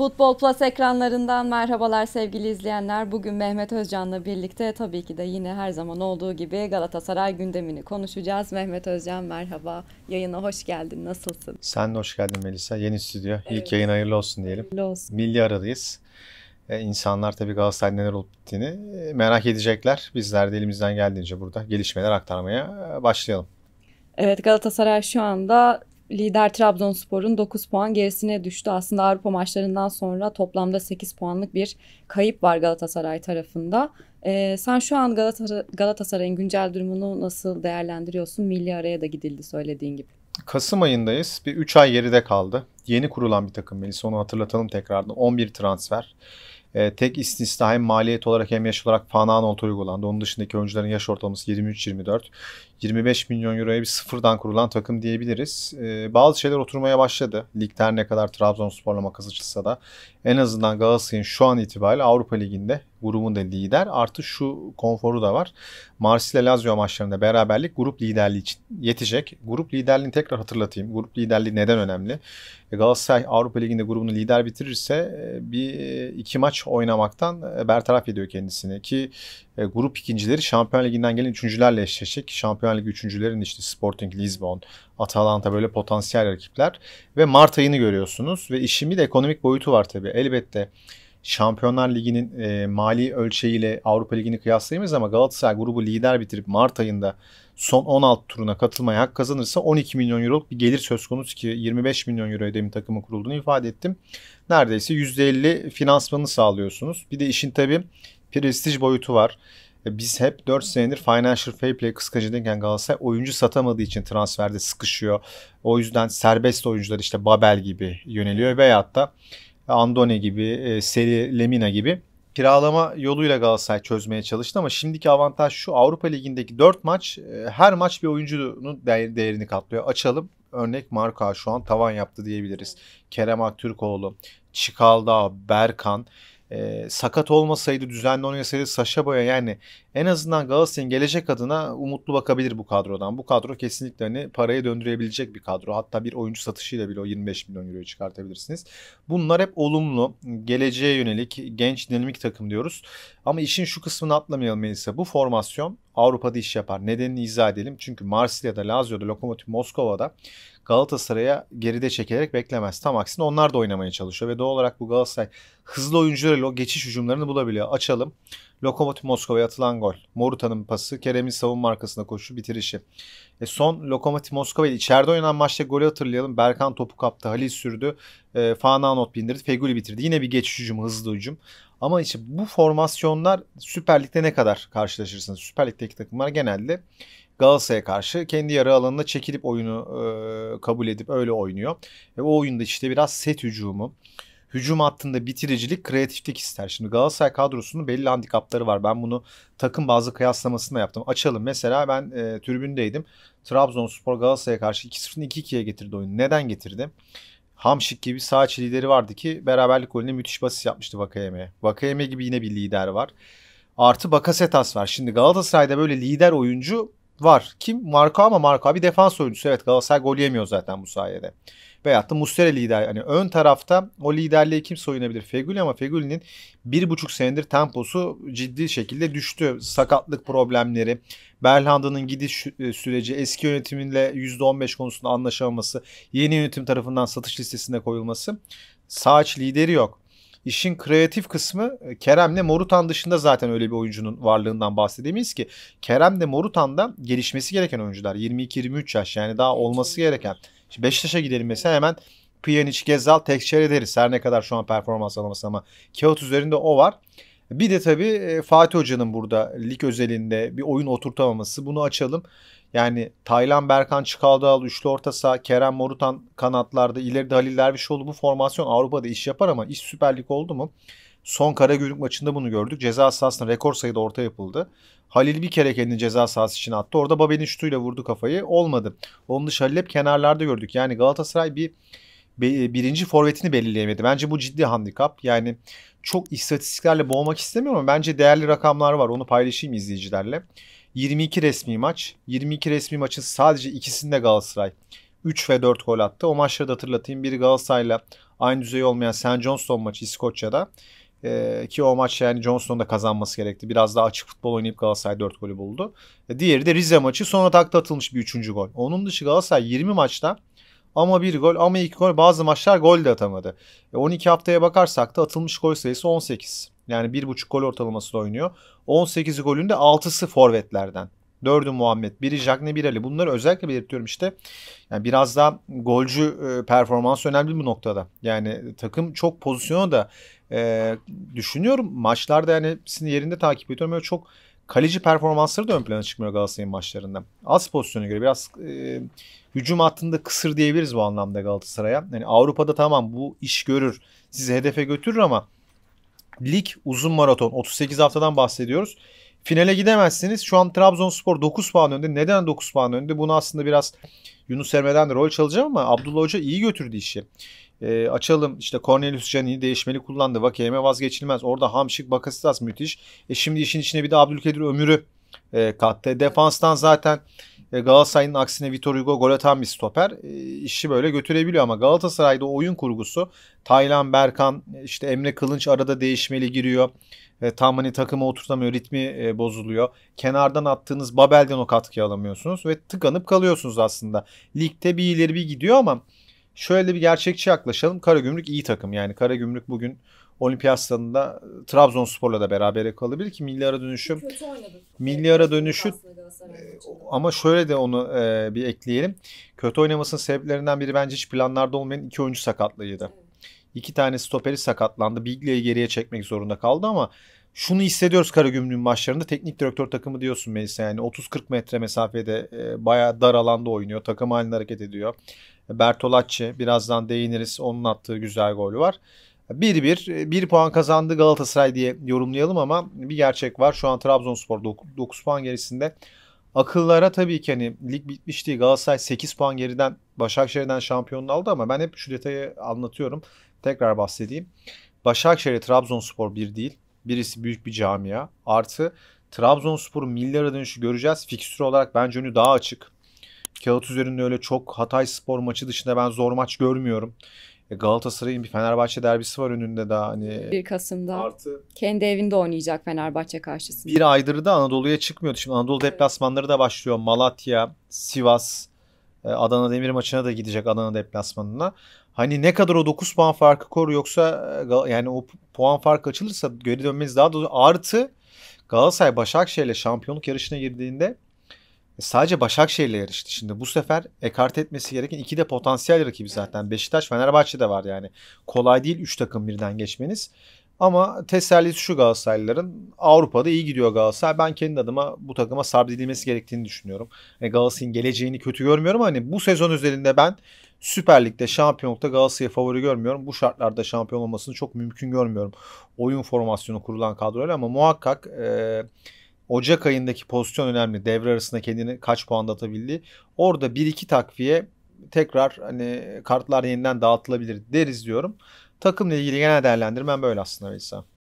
Futbol Plus ekranlarından merhabalar sevgili izleyenler. Bugün Mehmet Özcan'la birlikte tabii ki de yine her zaman olduğu gibi Galatasaray gündemini konuşacağız. Mehmet Özcan merhaba. Yayına hoş geldin. Nasılsın? Sen de hoş geldin Melisa. Yeni stüdyo. Evet. İlk yayın hayırlı olsun diyelim. Hayırlı olsun. Milli aradayız. Ee, insanlar tabii Galatasaray neler olup bittiğini e, merak edecekler. Bizler de elimizden geldiğince burada gelişmeler aktarmaya e, başlayalım. Evet Galatasaray şu anda lider Trabzonspor'un 9 puan gerisine düştü. Aslında Avrupa maçlarından sonra toplamda 8 puanlık bir kayıp var Galatasaray tarafında. Ee, sen şu an Galatasaray, Galatasaray'ın güncel durumunu nasıl değerlendiriyorsun? Milli araya da gidildi söylediğin gibi. Kasım ayındayız. Bir 3 ay geride kaldı. Yeni kurulan bir takım Melis. Onu hatırlatalım tekrardan. 11 transfer. Ee, tek istisna hem maliyet olarak hem yaş olarak Fananolt uygulandı. Onun dışındaki oyuncuların yaş ortalaması 23-24. 25 milyon euroya bir sıfırdan kurulan takım diyebiliriz. Ee, bazı şeyler oturmaya başladı. Ligler ne kadar Trabzonspor'la makas açılsa da en azından Galatasaray'ın şu an itibariyle Avrupa Ligi'nde grubun da lider. Artı şu konforu da var. Marsilya Lazio maçlarında beraberlik grup liderliği için yetecek. Grup liderliğini tekrar hatırlatayım. Grup liderliği neden önemli? E, Galatasaray Avrupa Ligi'nde grubunu lider bitirirse e, bir e, iki maç oynamaktan bertaraf ediyor kendisini ki grup ikincileri Şampiyon Ligi'nden gelen üçüncülerle eşleşecek. Şampiyon Şampiyonlar Ligi üçüncülerin işte Sporting Lisbon, Atalanta böyle potansiyel rakipler. Ve Mart ayını görüyorsunuz ve işin bir de ekonomik boyutu var tabii. Elbette Şampiyonlar Ligi'nin e, mali ölçeğiyle Avrupa Ligi'ni kıyaslayamayız ama Galatasaray grubu lider bitirip Mart ayında son 16 turuna katılmaya hak kazanırsa 12 milyon euroluk bir gelir söz konusu ki 25 milyon euro demin takımın kurulduğunu ifade ettim. Neredeyse %50 finansmanı sağlıyorsunuz. Bir de işin tabii prestij boyutu var. E, biz hep 4 senedir financial fair play kıskacı denken Galatasaray oyuncu satamadığı için transferde sıkışıyor. O yüzden serbest oyuncular işte Babel gibi yöneliyor veyahut da Andone gibi, e, Seri Lemina gibi kiralama yoluyla Galatasaray çözmeye çalıştı ama şimdiki avantaj şu Avrupa Ligi'ndeki 4 maç e, her maç bir oyuncunun değerini katlıyor. Açalım örnek Marka şu an tavan yaptı diyebiliriz. Kerem Aktürkoğlu, Çikaldağ, Berkan e, sakat olmasaydı düzenli oynasaydı Sasha Boya yani en azından Galatasaray'ın gelecek adına umutlu bakabilir bu kadrodan. Bu kadro kesinlikle hani parayı döndürebilecek bir kadro. Hatta bir oyuncu satışıyla bile o 25 milyon euroyu çıkartabilirsiniz. Bunlar hep olumlu. Geleceğe yönelik genç dinamik takım diyoruz. Ama işin şu kısmını atlamayalım Melisa. Bu formasyon Avrupa'da iş yapar. Nedenini izah edelim. Çünkü Marsilya'da, Lazio'da, Lokomotiv Moskova'da Galatasaray'a geride çekilerek beklemez. Tam aksine onlar da oynamaya çalışıyor ve doğal olarak bu Galatasaray hızlı oyuncularıyla o geçiş hücumlarını bulabiliyor. Açalım. Lokomotiv Moskova'ya atılan gol. Moruta'nın pası, Kerem'in savunma arkasına koşu bitirişi. E son Lokomotiv Moskova ile içeride oynanan maçta golü hatırlayalım. Berkan topu kaptı, Halil sürdü. E, Fana not bindirdi, Feguli bitirdi. Yine bir geçiş hücumu, hızlı hücum. Ama işte bu formasyonlar Süper Lig'de ne kadar karşılaşırsınız? Süper Lig'deki takımlar genelde Galatasaray'a karşı kendi yarı alanına çekilip oyunu e, kabul edip öyle oynuyor. Ve o oyunda işte biraz set hücumu, hücum hattında bitiricilik, kreatiflik ister. Şimdi Galatasaray kadrosunun belli handikapları var. Ben bunu takım bazı kıyaslamasında yaptım. Açalım mesela ben e, tribündeydim. Trabzonspor Galatasaray'a karşı 2-0'ın 2-2'ye getirdi oyunu. Neden getirdi? Hamşik gibi sağ içi lideri vardı ki beraberlik golüne müthiş basis yapmıştı Vakayeme'ye. Vakayeme gibi yine bir lider var. Artı Bakasetas var. Şimdi Galatasaray'da böyle lider oyuncu var. Kim? Marka ama Marka bir defans oyuncusu. Evet Galatasaray gol yemiyor zaten bu sayede veyahut da Muslera lider. Hani ön tarafta o liderliği kim soyunabilir? Fegüli ama Fegüli'nin bir buçuk senedir temposu ciddi şekilde düştü. Sakatlık problemleri, Berlanda'nın gidiş e, süreci, eski yönetiminle %15 konusunda anlaşamaması, yeni yönetim tarafından satış listesine koyulması. Saç lideri yok. İşin kreatif kısmı e, Kerem'le Morutan dışında zaten öyle bir oyuncunun varlığından bahsedemeyiz ki. Kerem de Morutan gelişmesi gereken oyuncular. 22-23 yaş yani daha olması gereken. Şimdi Beşiktaş'a gidelim mesela hemen Pjanic, Gezal, Tekçeri deriz. Her ne kadar şu an performans alamasın ama kağıt üzerinde o var. Bir de tabii e, Fatih Hoca'nın burada lig özelinde bir oyun oturtamaması. Bunu açalım. Yani Taylan Berkan çıkaldı al üçlü orta saha, Kerem Morutan kanatlarda, ileride Halil Dervişoğlu bu formasyon Avrupa'da iş yapar ama iş süperlik oldu mu? Son Karagümrük maçında bunu gördük. Ceza sahasında rekor sayıda orta yapıldı. Halil bir kere kendini ceza sahası için attı. Orada Babel'in şutuyla vurdu kafayı. Olmadı. Onun dışı Halil hep kenarlarda gördük. Yani Galatasaray bir e, birinci forvetini belirleyemedi. Bence bu ciddi handikap. Yani çok istatistiklerle boğmak istemiyorum ama bence değerli rakamlar var. Onu paylaşayım izleyicilerle. 22 resmi maç. 22 resmi maçın sadece ikisinde Galatasaray 3 ve 4 gol attı. O maçları da hatırlatayım. Biri Galatasaray'la aynı düzey olmayan St. Johnston maçı İskoçya'da. E, ki o maç yani Johnston'un da kazanması gerekti. Biraz daha açık futbol oynayıp Galatasaray 4 golü buldu. E, diğeri de Rize maçı sonra takta atılmış bir 3. gol. Onun dışı Galatasaray 20 maçta ama bir gol ama iki gol bazı maçlar gol de atamadı. E, ee, 12 haftaya bakarsak da atılmış gol sayısı 18. Yani 1.5 gol ortalamasıyla oynuyor. 18 golünde 6'sı forvetlerden. Dördü Muhammed, biri Jagne Ali. Bunları özellikle belirtiyorum işte. Yani biraz daha golcü e, performans önemli bu noktada. Yani takım çok pozisyonu da e, düşünüyorum. Maçlarda yani hepsini yerinde takip ediyorum. Öyle çok kaleci performansları da ön plana çıkmıyor Galatasaray'ın maçlarında. Az pozisyona göre biraz e, hücum hattında kısır diyebiliriz bu anlamda Galatasaray'a. Yani Avrupa'da tamam bu iş görür. Sizi hedefe götürür ama lig uzun maraton. 38 haftadan bahsediyoruz finale gidemezsiniz. Şu an Trabzonspor 9 puan önde. Neden 9 puan önde? Bunu aslında biraz Yunus Emre'den de rol çalacağım ama Abdullah Hoca iyi götürdü işi. E, açalım işte Cornelius Cani'yi değişmeli kullandı. Vakeyeme vazgeçilmez. Orada Hamşik Bakasitas müthiş. E şimdi işin içine bir de Abdülkadir Ömür'ü e, kattı. E, defanstan zaten e, Galatasaray'ın aksine Vitor Hugo gol atan bir stoper. E, işi böyle götürebiliyor ama Galatasaray'da oyun kurgusu Taylan Berkan e, işte Emre Kılınç arada değişmeli giriyor. E, tam hani takıma oturtamıyor, ritmi bozuluyor. Kenardan attığınız Babel'den o katkıyı alamıyorsunuz ve tıkanıp kalıyorsunuz aslında. Ligde bir ileri bir gidiyor ama şöyle bir gerçekçi yaklaşalım. Karagümrük iyi takım yani. Karagümrük bugün olimpiyat stadında Trabzonspor'la da beraber kalabilir ki milli ara dönüşü milli ara dönüşü ee, ama şöyle de onu e, bir ekleyelim. Kötü oynamasının sebeplerinden biri bence hiç planlarda olmayan iki oyuncu sakatlığıydı. İki tane stoperi sakatlandı. Bigley'i geriye çekmek zorunda kaldı ama şunu hissediyoruz Karagümrük'ün maçlarında. Teknik direktör takımı diyorsun Melisa yani 30-40 metre mesafede e, bayağı dar alanda oynuyor. Takım halinde hareket ediyor. Bertolacci birazdan değiniriz. Onun attığı güzel golü var. 1-1 1 e, puan kazandı Galatasaray diye yorumlayalım ama bir gerçek var. Şu an Trabzonspor 9 puan gerisinde akıllara tabii ki hani lig bitmişti. Galatasaray 8 puan geriden Başakşehir'den şampiyonluğu aldı ama ben hep şu detayı anlatıyorum. Tekrar bahsedeyim. Başakşehir'e Trabzonspor bir değil. Birisi büyük bir camia. Artı Trabzonspor milyara dönüşü göreceğiz. Fikstür olarak bence önü daha açık. Kağıt üzerinde öyle çok Hatay Spor maçı dışında ben zor maç görmüyorum. E, Galatasaray'ın bir Fenerbahçe derbisi var önünde daha hani. 1 Kasım'da. Artı. Kendi evinde oynayacak Fenerbahçe karşısında. Bir aydır da Anadolu'ya çıkmıyordu. Şimdi Anadolu evet. deplasmanları da başlıyor. Malatya, Sivas, e, Adana Demir maçına da gidecek Adana deplasmanına. Hani ne kadar o 9 puan farkı koru yoksa e, yani o puan farkı açılırsa geri dönmeniz daha da artı Galatasaray Başakşehir'le şampiyonluk yarışına girdiğinde e, sadece Başakşehir'le yarıştı. Şimdi bu sefer ekart etmesi gereken iki de potansiyel rakibi zaten. Beşiktaş, Fenerbahçe de var yani. Kolay değil 3 takım birden geçmeniz. Ama tesellisi şu Galatasaraylıların Avrupa'da iyi gidiyor Galatasaray. Ben kendi adıma bu takıma sabredilmesi gerektiğini düşünüyorum. Yani e, Galatasaray'ın geleceğini kötü görmüyorum ama hani bu sezon üzerinde ben Süper Lig'de şampiyonlukta Galatasaray'ı favori görmüyorum. Bu şartlarda şampiyon olmasını çok mümkün görmüyorum. Oyun formasyonu kurulan kadroyla ama muhakkak eee Ocak ayındaki pozisyon önemli. Devre arasında kendini kaç puan atabildi. Orada 1-2 takviye tekrar hani kartlar yeniden dağıtılabilir deriz diyorum. Takımla ilgili genel değerlendirmem böyle aslında Veysel.